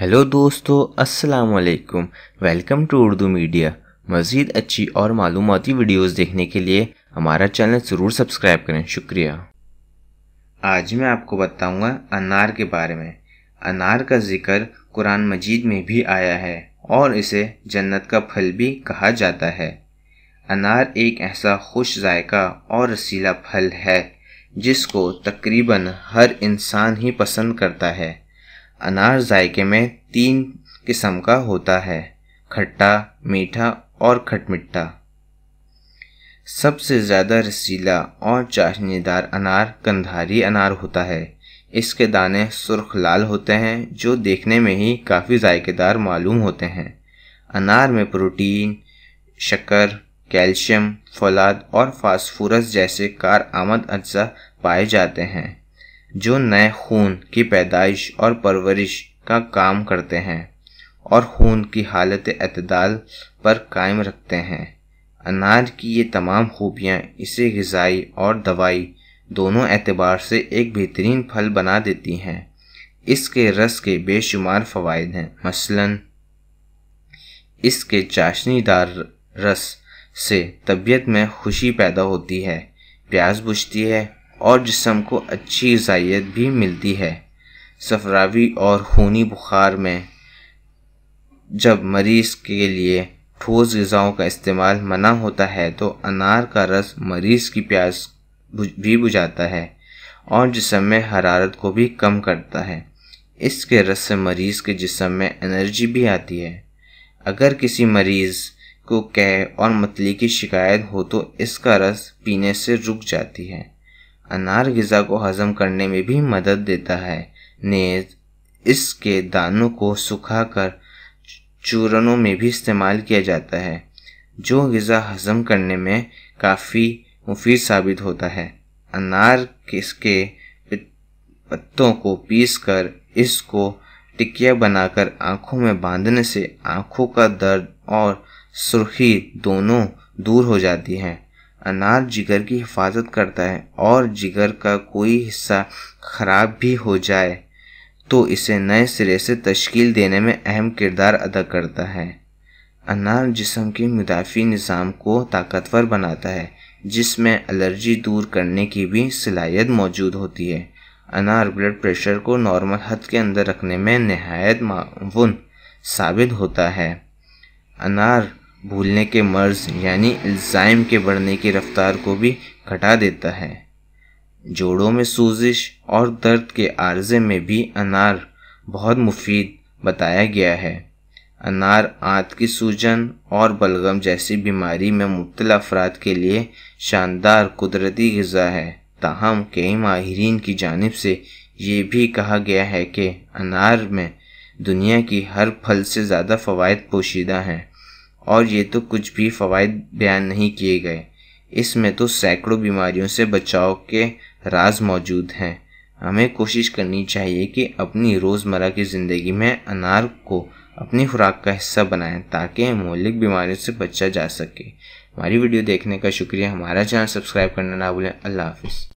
hello दोस्तों अस्सलाम वालेकुम वेलकम टू उर्दू मीडिया मज़ीद अच्छी और मालूमती वीडियोस देखने के लिए हमारा चैनल ज़रूर सब्सक्राइब करें शुक्रिया आज मैं आपको बताऊंगा अनार के बारे में अनार का जिक्र कुरान मजीद में भी आया है और इसे जन्नत का फल भी कहा जाता है अनार एक ऐसा खुश जायका और रसीला फल है जिसको तकरीबन हर इंसान ही पसंद करता है अनार जायके में तीन किस्म का होता है खट्टा मीठा और खटमिट्टा सबसे ज़्यादा रसीला और चाशनीदार अनार कंधारी अनार होता है इसके दाने सुर्ख लाल होते हैं जो देखने में ही काफ़ी जायकेदार मालूम होते हैं अनार में प्रोटीन शक्कर कैल्शियम फौलाद और फास्फोरस जैसे कार आमद अज्जा पाए जाते हैं जो नए खून की पैदाइश और परवरिश का काम करते हैं और खून की हालत अतदाल पर कायम रखते हैं अनाज की ये तमाम खूबियाँ इसे गज़ाई और दवाई दोनों एतबार से एक बेहतरीन फल बना देती हैं इसके रस के बेशुमार फ़वाद हैं मसलन इसके चाशनीदार रस से तबीयत में खुशी पैदा होती है प्याज बुझती है और जिसम को अच्छी गजाइत भी मिलती है सफरावी और खूनी बुखार में जब मरीज़ के लिए ठोस गज़ाओं का इस्तेमाल मना होता है तो अनार का रस मरीज़ की प्यास भी बुझाता है और जिसम में हरारत को भी कम करता है इसके रस से मरीज़ के जिसम में एनर्जी भी आती है अगर किसी मरीज़ को कह और मतली की शिकायत हो तो इसका रस पीने से रुक जाती है अनार गज़ा को हज़म करने में भी मदद देता है नेज इसके दानों को सुखाकर चूरनों में भी इस्तेमाल किया जाता है जो गज़ा हज़म करने में काफ़ी मुफीद साबित होता है अनार इसके पत्तों को पीस कर इसको टिकिया बनाकर आंखों में बांधने से आंखों का दर्द और सुर्खी दोनों दूर हो जाती हैं अनार जिगर की हिफाजत करता है और जिगर का कोई हिस्सा खराब भी हो जाए तो इसे नए सिरे से तश्कील देने में अहम किरदार अदा करता है अनार जिसम के मुदाफ़ी निज़ाम को ताकतवर बनाता है जिसमें एलर्जी दूर करने की भी सलाहियत मौजूद होती है अनार ब्लड प्रेशर को नॉर्मल हद के अंदर रखने में नहायत मावन साबित होता है अनार भूलने के मर्ज यानी इल्ज़ाइम के बढ़ने की रफ्तार को भी घटा देता है जोड़ों में सूजिश और दर्द के आर्जे में भी अनार बहुत मुफीद बताया गया है अनार आंत की सूजन और बलगम जैसी बीमारी में मुबतला अफराद के लिए शानदार कुदरती गज़ा है ताहम कई माहरीन की जानब से ये भी कहा गया है कि अनार में दुनिया की हर फल से ज़्यादा फ़वाद पोशीदा हैं और ये तो कुछ भी फ़वाद बयान नहीं किए गए इसमें तो सैकड़ों बीमारियों से बचाव के राज मौजूद हैं हमें कोशिश करनी चाहिए कि अपनी रोज़मर्रा की ज़िंदगी में अनार को अपनी खुराक का हिस्सा बनाएं ताकि मौलिक बीमारियों से बचा जा सके हमारी वीडियो देखने का शुक्रिया हमारा चैनल सब्सक्राइब करना ना भूलें अल्लाह हाफिज़